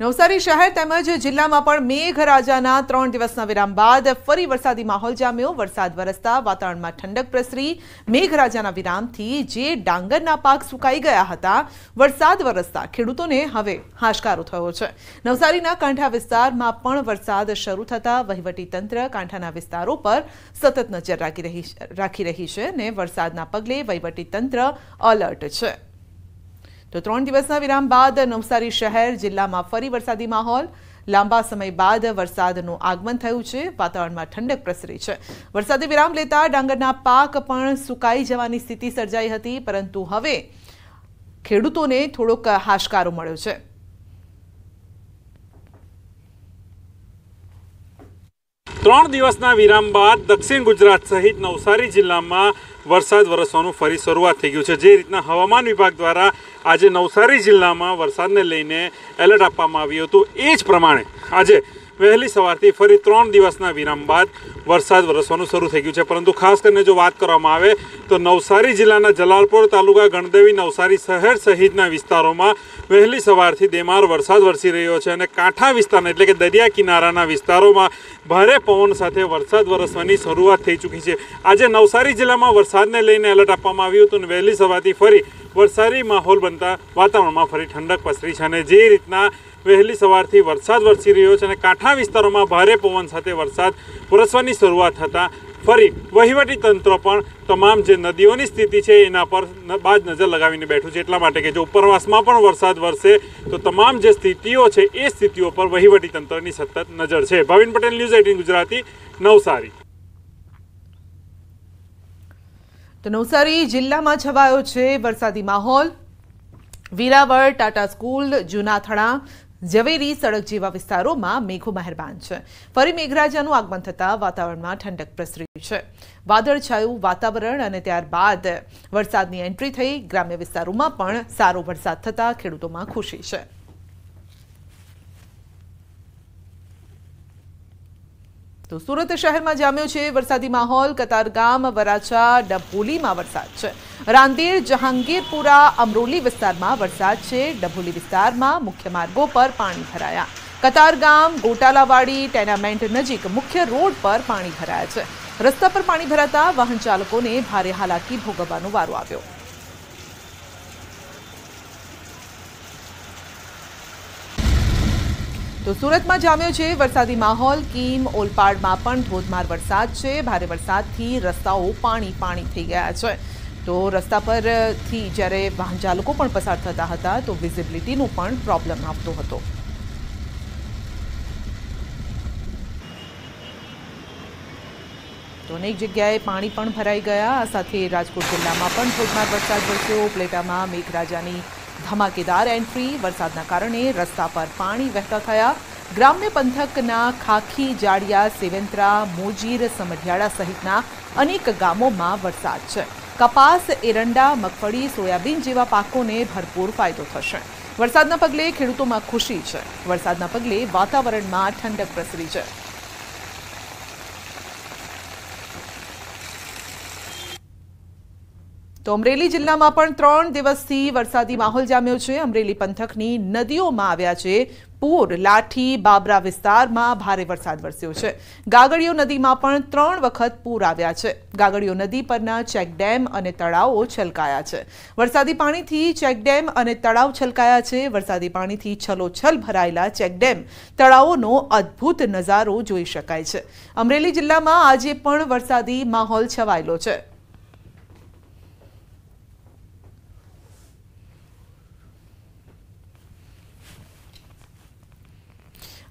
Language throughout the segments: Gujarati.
નવસારી શહેર તેમજ જિલ્લામાં પણ મેઘરાજાના 3 દિવસના વિરામ બાદ ફરી વરસાદી માહોલ જામેયો વરસાદ વરસતા વાતાવરણમાં ઠંડક પ્રસરી મેઘરાજાના વિરામથી જે ડાંગર ના પાક સુકાઈ ગયા હતા વરસાદ વરસતા ખેડૂતોને હવે હાસકારો થયો છે નવસારીના કાંઠા વિસ્તારમાં પણ વરસાદ શરૂ થતા વૈવટી તંત્ર કાંઠાના વિસ્તારો પર સતત નજર રાખી રહી છે અને વરસાદના પગલે વૈવટી તંત્ર એલર્ટ છે તો ત્રણ દિવસના વિરામ બાદ નવસારી શહેર જિલ્લામાં ફરી વરસાદી માહોલ લાંબા સમય બાદ વરસાદનું આગમન થયું છે વાતાવરણમાં ઠંડક પ્રસરી છે વરસાદી વિરામ લેતા ડાંગરના પાક પણ સુકાઈ જવાની સ્થિતિ સર્જાઈ હતી પરંતુ હવે ખેડૂતોને થોડોક હાશકારો મળ્યો છે ત્રણ દિવસના વિરામ બાદ દક્ષિણ ગુજરાત સહિત નવસારી જિલ્લામાં વરસાદ વરસવાનું ફરી શરૂઆત થઈ ગયું છે જે રીતના હવામાન વિભાગ દ્વારા આજે નવસારી જિલ્લામાં વરસાદને લઈને એલર્ટ આપવામાં આવ્યું હતું એ જ પ્રમાણે આજે વહેલી સવારથી ફરી ત્રણ દિવસના વિરામ બાદ વરસાદ વરસવાનું શરૂ થઈ ગયું છે પરંતુ ખાસ કરીને જો વાત કરવામાં આવે તો નવસારી જિલ્લાના જલાલપોર તાલુકા ગણદેવી નવસારી શહેર સહિતના વિસ્તારોમાં વહેલી સવારથી બેમાર વરસાદ વરસી રહ્યો છે અને કાંઠા વિસ્તારના એટલે કે દરિયા કિનારાના વિસ્તારોમાં ભારે પવન સાથે વરસાદ વરસવાની શરૂઆત થઈ ચૂકી છે આજે નવસારી જિલ્લામાં વરસાદને લઈને એલર્ટ આપવામાં આવ્યું હતું અને વહેલી સવારથી ફરી વરસાદી માહોલ બનતા વાતાવરણમાં ફરી ઠંડક પસરી છે અને જે રીતના વહેલી સવારથી વરસાદ વરસી રહ્યો છે અને કાંઠા વિસ્તારોમાં ભારે પવન સાથે વરસાદ વરસવાની શરૂઆત થતાં ફરી વહીવટી તંત્ર પણ તમામ જે નદીઓની સ્થિતિ છે એના પર બાજ નજર લગાવીને બેઠું છે એટલા માટે કે જો ઉપરવાસમાં પણ વરસાદ વરસે તો તમામ જે સ્થિતિઓ છે એ સ્થિતિઓ પર વહીવટી તંત્રની સતત નજર છે ભાવિન પટેલ ન્યૂઝ એટીન ગુજરાતી નવસારી તો નવસારી જિલ્લામાં છવાયો છે વરસાદી માહોલ વીરાવળ ટાટા સ્કૂલ જૂનાથણા ઝવેરી સડક જેવા વિસ્તારોમાં મેઘો મહેરબાન છે ફરી મેઘરાજાનું આગમન થતાં વાતાવરણમાં ઠંડક પ્રસરી છે વાદળછાયું વાતાવરણ અને ત્યારબાદ વરસાદની એન્ટ્રી થઈ ગ્રામ્ય વિસ્તારોમાં પણ સારો વરસાદ થતાં ખેડૂતોમાં ખુશી છે તો સુરત શહેરમાં જામ્યો છે વરસાદી માહોલ કતારગામ વરાછા ડબ્બોલીમાં વરસાદ છે રાંદીર જહાંગીરપુરા અમરોલી વિસ્તારમાં વરસાદ છે ડબ્બોલી વિસ્તારમાં મુખ્ય માર્ગો પર પાણી ભરાયા કતારગામ ગોટાલાવાડી ટેનમેન્ટ નજીક મુખ્ય રોડ પર પાણી ભરાયા છે રસ્તા પર પાણી ભરાતા વાહન ચાલકોને ભારે હાલાકી ભોગવવાનો વારો આવ્યો તો સુરતમાં જામ્યો છે વરસાદી માહોલ કીમ ઓલપાડમાં પણ ધોધમાર વરસાદ છે ભારે વરસાદથી રસ્તાઓ પાણી પાણી થઈ ગયા છે તો રસ્તા પરથી જ્યારે વાહન ચાલકો પણ પસાર થતા હતા તો વિઝિબિલિટીનો પણ પ્રોબ્લેમ આવતો હતો તો અનેક જગ્યાએ પાણી પણ ભરાઈ ગયા સાથે રાજકોટ જિલ્લામાં પણ ધોધમાર વરસાદ વરસ્યો ઉપલેટામાં મેઘરાજાની ખમાકેદાર એન્ટ્રી વરસાદના કારણે રસ્તા પર પાણી વહેતા થયા ગ્રામ્ય પંથક ના ખાખી જાડિયા સેવંતરા મોજીર સમઢિયાળા સહિત ના અનેક ગામોમાં વરસાદ છે કપાસ, ઈરંડા, મખફડી, સોયાબીન જેવા પાકોને ભરપૂર ફાયદો થશે વરસાદના પગલે ખેડૂતોમાં ખુશી છે વરસાદના પગલે વાતાવરણમાં ઠંડક પ્રસરી છે તો અમરેલી જિલ્લામાં પણ ત્રણ દિવસથી વરસાદી માહોલ જામ્યો છે અમરેલી પંથકની નદીઓમાં આવ્યા છે પૂર લાઠી બાબરા વિસ્તારમાં ભારે વરસાદ વરસ્યો છે ગાગડીયો નદીમાં પણ ત્રણ વખત પૂર આવ્યા છે ગાગડીયો નદી પરના ચેકડેમ અને તળાવો છલકાયા છે વરસાદી પાણીથી ચેકડેમ અને તળાવ છલકાયા છે વરસાદી પાણીથી છલોછલ ભરાયેલા ચેકડેમ તળાવોનો અદ્ભુત નજારો જોઈ શકાય છે અમરેલી જિલ્લામાં આજે પણ વરસાદી માહોલ છવાયેલો છે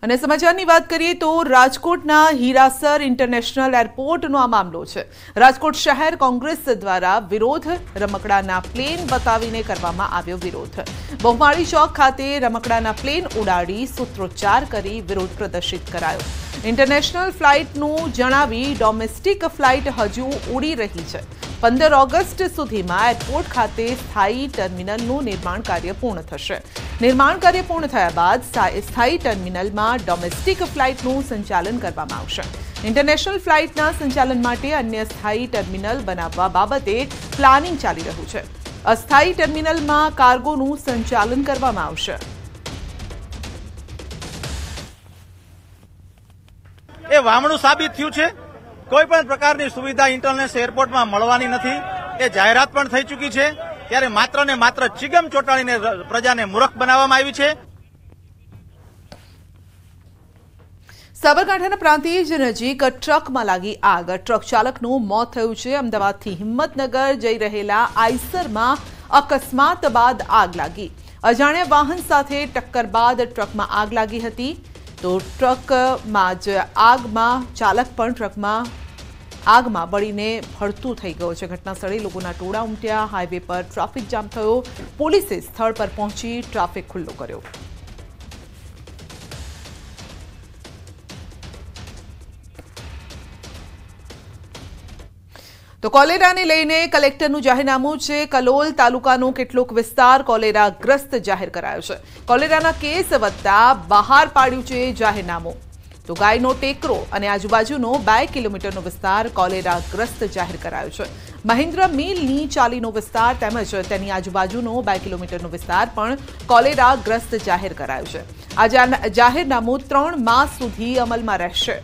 અને સમાચારની વાત કરીએ તો રાજકોટના હીરાસર ઇન્ટરનેશનલ એરપોર્ટનો આ મામલો છે રાજકોટ શહેર કોંગ્રેસ દ્વારા વિરોધ રમકડાના ફ્લાઇન બતાવીને કરવામાં આવ્યો વિરોધ બહુમાળી ચોક ખાતે રમકડાના ફ્લાઇન ઉડાડી સૂત્રોચ્ચાર કરી વિરોધ પ્રદર્શિત કરાયો ઇન્ટરનેશનલ ફ્લાઇટનો જણાવી ડોમેસ્ટિક ફ્લાઇટ હજુ ઊડી રહી છે 15 ઓગસ્ટ સુધીમાં એરપોર્ટ ખાતે સ્થાયી ટર્મિનલનું નિર્માણ કાર્ય પૂર્ણ થશે નિર્માણ કાર્ય પૂર્ણ થયા બાદ આ સ્થાયી ટર્મિનલમાં ડોમેસ્ટિક ફ્લાઇટનું સંચાલન કરવામાં આવશે ઇન્ટરનેશનલ ફ્લાઇટના સંચાલન માટે અન્ય સ્થાયી ટર્મિનલ બનાવવા બાબતે પ્લાનિંગ ચાલી રહ્યું છે અસ્થાયી ટર્મિનલમાં કાર્ગોનું સંચાલન કરવામાં આવશે એ વામણું સાબિત થયું છે કોઈ પણ પ્રકારની સુવિધા ઇન્ટરનેશનલ એરપોર્ટમાં મળવાની નથી એ જાહેરાત પણ થઈ ચૂકી છે ત્યારે માત્ર ને માત્ર ચિગમ ચોટાડીને પ્રજાને મૂર્ખ બનાવવામાં આવી છે સાબરકાંઠાના પ્રાંતિજ નજીક ટ્રકમાં લાગી આગ ટ્રક ચાલકનું મોત થયું છે અમદાવાદથી હિંમતનગર જઈ રહેલા આઈસરમાં અકસ્માત બાદ આગ લાગી અજાણ્યા વાહન સાથે ટક્કર બાદ ટ્રકમાં આગ લાગી હતી તો ટ્રક માં આજે આગ માં ચાલક પણ ટ્રક માં આગ માં બળીને ફળતું થઈ ગયું છે ઘટના સ્થળે લોકો ના ટોળા ઉમટ્યા હાઈવે પર ટ્રાફિક જામ થયો પોલીસ સ્થળ પર પહોંચી ટ્રાફિક ખુલ્લો કર્યો કોલેરાને લઈને કલેક્ટરનો જાહેરનામું છે કલોલ તાલુકાનો કેટલોક વિસ્તાર કોલેરા ગ્રસ્ત જાહેર કરાયો છે કોલેરાના કેસવત્તા બહાર પાડ્યુ છે જાહેરનામું તો ગાયનો ટેકરો અને આજુબાજુનો 5 કિલોમીટરનો વિસ્તાર કોલેરા ગ્રસ્ત જાહેર કરાયો છે મહીન્દ્ર મેલી ચાલીનો વિસ્તાર તેમજ તેની આજુબાજુનો 5 કિલોમીટરનો વિસ્તાર પણ કોલેરા ગ્રસ્ત જાહેર કરાયો છે આ જાહેરનામું 3 માસ સુધી અમલમાં રહેશે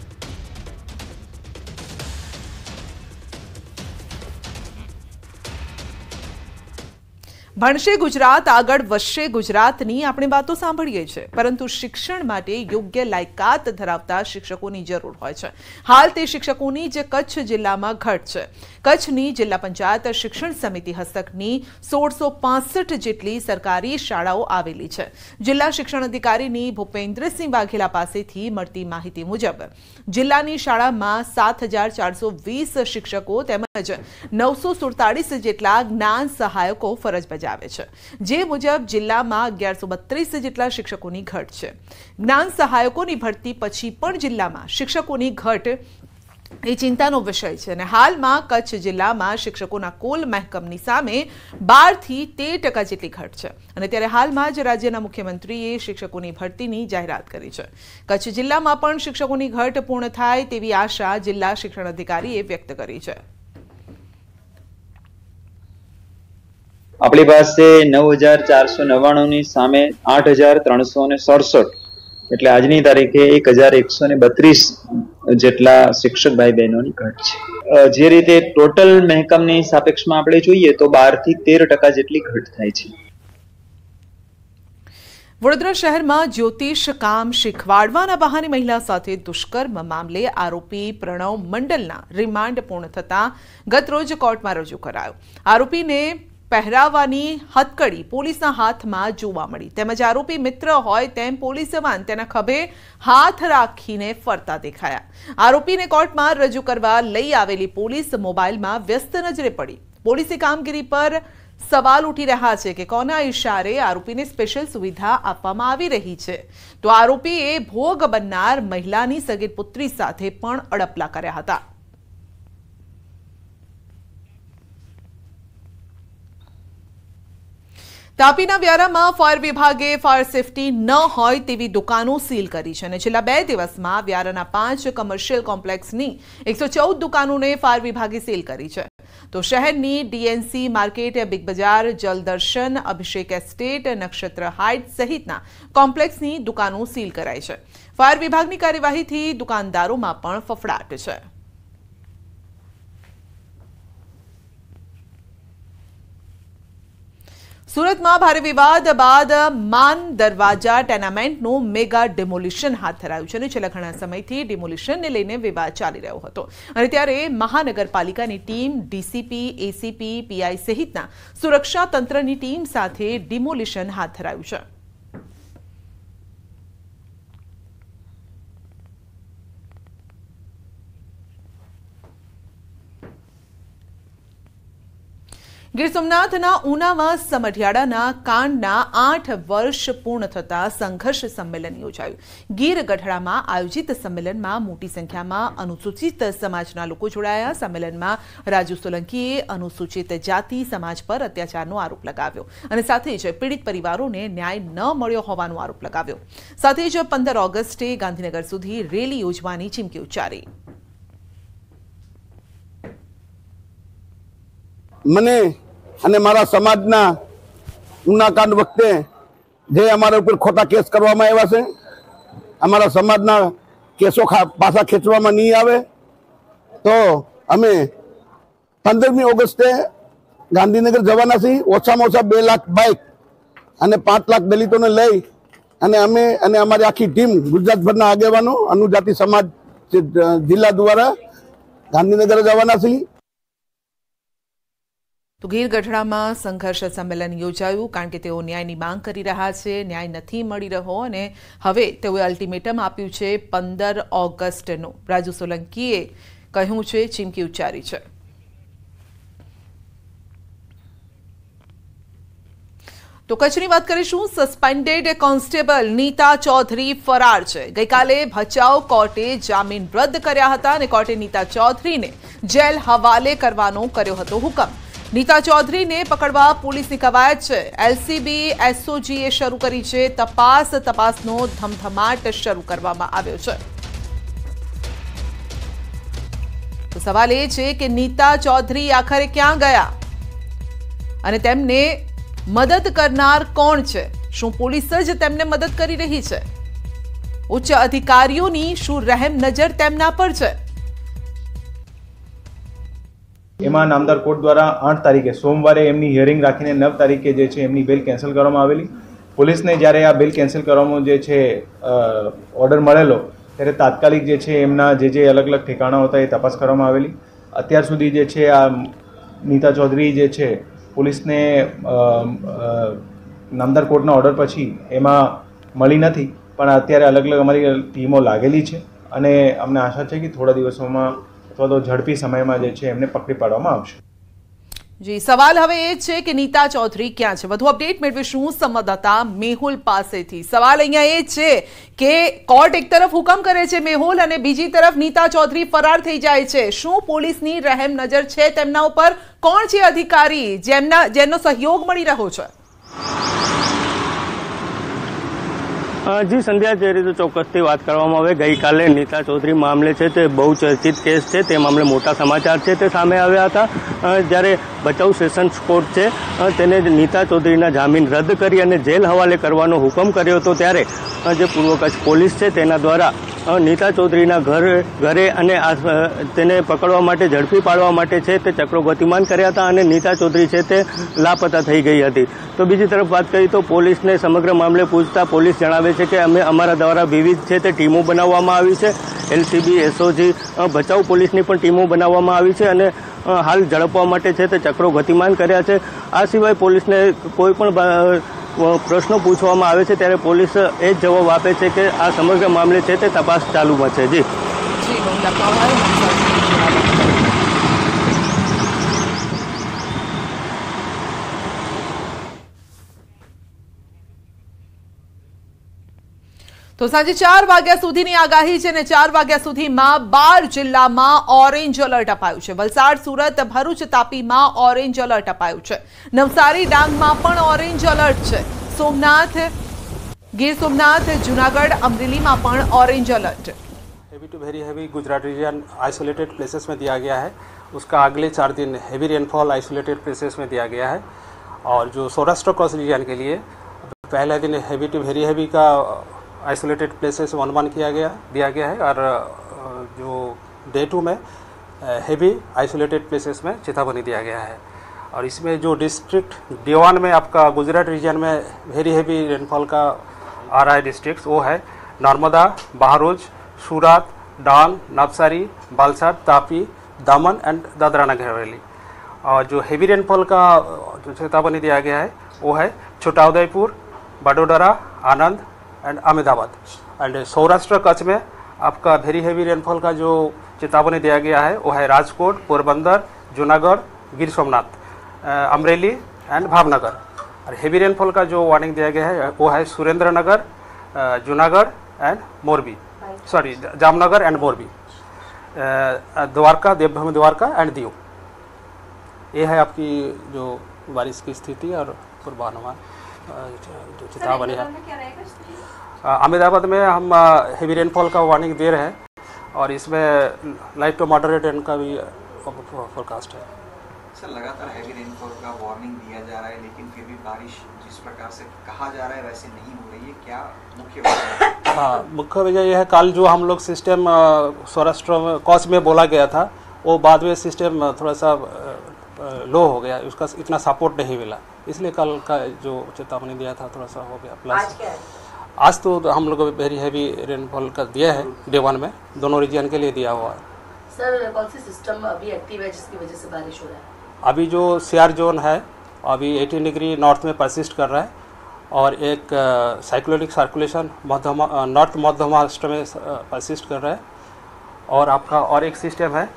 ભણશે ગુજરાત આગળ વસ્શે ગુજરાતની આપની વાત તો સાંભળી છે પરંતુ શિક્ષણ માટે યોગ્ય લાયકાત ધરાવતા શિક્ષકોની જરૂર હોય છે હાલ તે શિક્ષકોની જે કચ્છ જિલ્લામાં ઘટ છે કચ્છની જિલ્લા પંચાયત શિક્ષણ સમિતિ હસ્તકની 1665 જેટલી સરકારી શાળાઓ આવેલી છે જિલ્લા શિક્ષણ અધિકારીની ભુપેન્દ્રસિંહ વાઘેલા પાસેથી મળતી માહિતી મુજબ જિલ્લાની શાળામાં 7420 શિક્ષકો તેમજ 947 જેટલા જ્ઞાન સહાયકો ફરજ છ આવે છે જે મુજબ જિલ્લામાં 1132 જેટલા શિક્ષકોની ઘટ છે જ્ઞાન સહાયકોની ભરતી પછી પણ જિલ્લામાં શિક્ષકોની ઘટ એ ચિંતાનો વિષય છે અને હાલમાં કચ્છ જિલ્લામાં શિક્ષકોના કોલ મહેકમની સામે 12 થી 13% જેટલી ઘટ છે અને ત્યારે હાલમાં જ રાજ્યના મુખ્યમંત્રીએ શિક્ષકોની ભરતીની જાહેરાત કરી છે કચ્છ જિલ્લામાં પણ શિક્ષકોની ઘટ પૂર્ણ થાય તેવી આશા જિલ્લા શિક્ષણ અધિકારીએ વ્યક્ત કરી છે અપલે પાસે 9499 ની સામે 8367 એટલે આજની તારીખે 1132 જેટલા શિક્ષક ભાઈ બહેનોની ઘટ છે જે રીતે ટોટલ મહેકમની સાપેક્ષમાં આપણે જોઈએ તો 12 થી 13% જેટલી ઘટ થઈ છે વડોદરા શહેરમાં જ્યોતિષ કામ શીખવાડવાના બહાને મહિલા સાથે દુષ્કર્મ મામલે આરોપી પ્રણવ મંડળના રીમાન્ડ પૂર્ણ થતા ગતરોજ કોર્ટમાં રજૂ કરાયો આરોપીને પહેરાવાની हथકડી પોલીસના હાથમાં જોવા મળી તેમ જ આરોપી મિત્ર હોય તેમ પોલીસવાન તેના ખબે હાથ રાખીને ફરતા દેખાયા આરોપીને કોર્ટમાં રજુ કરવા લઈ આવેલી પોલીસ મોબાઈલમાં વ્યસ્તનજરે પડી પોલીસની કામગીરી પર સવાલ ઉઠી રહ્યા છે કે કોના इशારે આરોપીને સ્પેશિયલ સુવિધા આપવામાં આવી રહી છે તો આરોપી એ ભોગ બનનાર મહિલાની સગીર પુત્રી સાથે પણ અડપલા કર્યા હતા તાપીના વ્યારામાં ફાયર વિભાગે ફાયર સફટી ન હોય તેવી દુકાનો સીલ કરી છે અને છેલ્લા 2 દિવસમાં વ્યારાના 5 કમર્શિયલ કોમ્પ્લેક્સની 114 દુકાનોને ફાયર વિભાગે સીલ કરી છે તો શહેરની DNC માર્કેટ એ બિગ બજાર જલ દર્શન અભિષેક સ્ટેટ અને નક્ષત્ર હાઈટ સહિતના કોમ્પ્લેક્સની દુકાનો સીલ કરાય છે ફાયર વિભાગની કાર્યવાહીથી દુકાનદારોમાં પણ ફફડાટ છે સુરત માં ભારે વિવાદ બાદ માન દરવાજા ટેનામેન્ટ નો મેગા ડેમોલિશન હાથ ધરાયું છે અને છેલ્લા ઘણા સમયથી ડેમોલિશન ને લઈને વિવાદ ચાલી રહ્યો હતો અને ત્યારે મહાનગરપાલિકા ની ટીમ DCP ACP PI સહિત ના સુરક્ષા તંત્ર ની ટીમ સાથે ડેમોલિશન હાથ ધર્યું છે गिर सोमनाथના ઉનાવા સમઢિયાડાના કાનના 8 વર્ષ પૂર્ણ થતા સંઘર્ષ સંમેલન યોજાયું ગીર ગઢડામાં આયોજિત સંમેલનમાં મોટી સંખ્યામાં અનુસૂચિત સમાજના લોકો જોડાયા સંમેલનમાં રાજુ સોલંકીએ અનુસૂચિત જાતિ સમાજ પર અત્યાચારનો આરોપ લગાવ્યો અને સાથે જ પીડિત પરિવારોને ન્યાય ન મળ્યો હોવાનો આરોપ લગાવ્યો સાથે જ 15 ઓગસ્ટે ગાંધીનગર સુધી રેલી યોજવાની ચીમકી ઉચ્ચારી મને અને મારા સમાજના ઉનાકાંડ વખતે જે અમારા ઉપર ખોટા કેસ કરવામાં આવ્યા છે અમારા સમાજના કેસો પાછા ખેંચવામાં નહીં આવે તો અમે પંદરમી ઓગસ્ટે ગાંધીનગર જવાના છીએ ઓછામાં ઓછા બે લાખ બાઇક અને પાંચ લાખ દલિતોને લઈ અને અમે અને અમારી આખી ટીમ ગુજરાતભરના આગેવાનો અનુજાતિ સમાજ જિલ્લા દ્વારા ગાંધીનગર જવાના છીએ તગીર ગઠડામાં સંઘર્ષ સભमेलन યોજાયું કારણ કે તેઓ ન્યાયની માંગ કરી રહ્યા છે ન્યાય નથી મળી રહ્યો અને હવે તેઓ अल्ટીમેટમ આપ્યું છે 15 ઓગસ્ટનો રાજુ સોલંકીએ કહ્યું છે ચીમકી ઉચ્ચારી છે તો કચની વાત કરીશું સસ્પેન્ડેડ કોન્સ્ટેબલ નીતા चौधरी ફરાર છે ગઈ કાલે બચાવ કોર્ટે જામીન રદ કર્યા હતા અને કોર્ટે નીતા चौधरीને જેલ حوالے કરવાનો કર્યો હતો હુકમ નીતા ચૌધરીને પકડવા પોલીસની કવાયત છે એલસીબી એસઓજીએ શરૂ કરી છે તપાસ તપાસનો ધમધમાટ શરૂ કરવામાં આવ્યો છે તો સવાલ એ છે કે નીતા ચૌધરી આખરે ક્યાં ગયા અને તેમને મદદ કરનાર કોણ છે શું પોલીસ જ તેમને મદદ કરી રહી છે ઉચ્ચ અધિકારીઓની શું રહેમ નજર તેમના પર છે એમાં નામદાર કોર્ટ દ્વારા આઠ તારીખે સોમવારે એમની હિયરિંગ રાખીને નવ તારીખે જે છે એમની બેલ કેન્સલ કરવામાં આવેલી પોલીસને જ્યારે આ બેલ કેન્સલ કરવામાં જે છે ઓર્ડર મળેલો ત્યારે તાત્કાલિક જે છે એમના જે જે અલગ અલગ ઠેકાણા હતા એ તપાસ કરવામાં આવેલી અત્યાર સુધી જે છે આ નીતા ચૌધરી જે છે પોલીસને નામદાર કોર્ટના ઓર્ડર પછી એમાં મળી નથી પણ અત્યારે અલગ અલગ અમારી ટીમો લાગેલી છે અને અમને આશા છે કે થોડા દિવસોમાં તો જો ઝડપી સમયમાં જે છે એમને પકડી પાડવામાં આવશે જી સવાલ હવે એ છે કે નીતા चौधरी ક્યાં છે બધું અપડેટ મીડવિશુ સમદતા મેહોલ પાસેથી સવાલ અહીંયા એ છે કે કોર્ટ એક તરફ હુકમ કરે છે મેહોલ અને બીજી તરફ નીતા चौधरी ફરાર થઈ જાય છે શું પોલીસની રહેમ નજર છે તેમના ઉપર કોણ છે અધિકારી જેમના જેનો સહયોગ મળી રહ્યો છે જી સંધ્યા જે રીતે ચોક્કસથી વાત કરવામાં આવે ગઈકાલે નીતા ચૌધરી મામલે છે તે બહુ ચર્ચિત કેસ છે તે મામલે મોટા સમાચાર છે તે સામે આવ્યા હતા જ્યારે ભચાઉ સેશન્સ કોર્ટ છે તેને નીતા ચૌધરીના જામીન રદ કરી અને જેલ હવાલે કરવાનો હુકમ કર્યો હતો ત્યારે જે પૂર્વ કચ્છ પોલીસ છે તેના દ્વારા અને નીતા ચૌધરીના ઘર ઘરે અને આ તેને પકડવા માટે ઝળફી પાડવા માટે છે તે ચક્રોગતિમાન કર્યા હતા અને નીતા ચૌધરી છે તે લાપતા થઈ ગઈ હતી તો બીજી તરફ વાત કરીએ તો પોલીસને સમગ્ર મામલે પૂછતા પોલીસ જણાવ્યું છે કે અમે અમારા દ્વારા વિવિધ છે તે ટીમો બનાવવામાં આવી છે એલસીબી એસઓજી બચાવ પોલીસની પણ ટીમો બનાવવામાં આવી છે અને હાલ ઝડપવા માટે છે તે ચક્રોગતિમાન કર્યા છે આ સિવાય પોલીસને કોઈ પણ પ્રશ્નો પૂછવામાં આવે છે ત્યારે પોલીસ એ જ જવાબ આપે છે કે આ સમગ્ર મામલે છે તે તપાસ ચાલુમાં છે જી તો સાંજે 4 વાગ્યા સુધીની આગાહી છે ને 4 વાગ્યા સુધીમાં 12 જિલ્લામાં ઓરેન્જ એલર્ટ અપાયું છે બલસાર સુરત ભરૂચ તાપીમાં ઓરેન્જ એલર્ટ અપાયું છે નવસારી ડાંગમાં પણ ઓરેન્જ એલર્ટ છે સોમનાથ ગીર સોમનાથ જૂનાગઢ અમરેલીમાં પણ orange alert heavy to very heavy Gujarat region isolated places મેં દિયા ગયા છે uska આગલે 4 દિન હેવી રેનફોલ આઇસોલેટેડ પ્લેસીસ મેં દિયા ગયા છે ઓર જો ઓરિસ્સા કોસ્ટ રિજન કે લિયે પહેલે દિન હેવી ટુ વેરી હેવી કા आइसोलेटेड प्लेसेस वन वन किया गया दिया गया है और जो डे टू में हैवी आइसोलेटेड प्लेसेस में चेतावनी दिया गया है और इसमें जो डिस्ट्रिक्ट डी वन में आपका गुजरात रीजन में वेरी हैवी रेनफॉल का आ रहा है डिस्ट्रिक्ट वो है नर्मदा बहरोज सूरत डांग नवसारी बालसार तापी दामन एंड दादरा नगर हवेली और जो हैवी रेनफॉल का जो चेतावनी दिया गया है वो है छोटा उदयपुर बडोदरा आनंद एंड अहमदाबाद एंड सौराष्ट्र कच्छ में आपका वेरी हैवी रेनफॉल का जो चेतावनी दिया गया है वो है राजकोट पोरबंदर जूनागढ़ गिर सोमनाथ अमरेली एंड भावनगर और हेवी रेनफॉल का जो वार्निंग दिया गया है वो है Surendranagar Junagadh and Morbi sorry Jamnagar and Morbi Dwarka Devbhoomi Dwarka and Diu ये है आपकी जो बारिश की स्थिति और पूर्वानुमान जो चेतावनी है अहमदाबाद में हम हेवी रेनफॉल का वार्निंग दे रहे हैं और इसमें लाइट टू मॉडरेट रेन का भी फोरकास्ट है सर लगातार हैवी रेनफॉल का वार्निंग दिया जा रहा है लेकिन फिर भी बारिश जिस प्रकार से कहा जा रहा है वैसे नहीं हो रही है क्या मुख्य वजह हाँ मुख्य वजह यह है कल जो हम लोग सिस्टम सौराष्ट्र में कॉस्ट में बोला गया था वो बाद में सिस्टम थोड़ा सा लो हो गया उसका इतना सपोर्ट नहीं मिला इसलिए कल का जो चेतावनी दिया था थोड़ा सा हो गया प्लस आज तो हम लोग वेरी हैवी रेनफॉल कर दिया है डे वन में दोनों रीजन के लिए दिया हुआ है सर कौन सी सिस्टम अभी एक्टिव है जिसकी वजह से बारिश हो रहा है अभी जो सियार जोन है अभी 18 डिग्री नॉर्थ में परसिस्ट कर रहा है और एक साइक्लोनिक सर्कुलेशन मध्यमा नॉर्थ मध्य महाराष्ट्र में परसिस्ट कर रहा है और आपका और एक सिस्टम है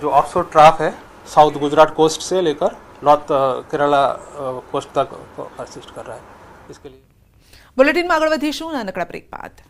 जो ऑफ ट्राफ है साउथ गुजरात कोस्ट से लेकर नॉर्थ केरला कोस्ट तक परसिस्ट कर रहा है इसके लिए બુલેટિનમાં આગળ વધીશું નાનકડા બ્રેક બાદ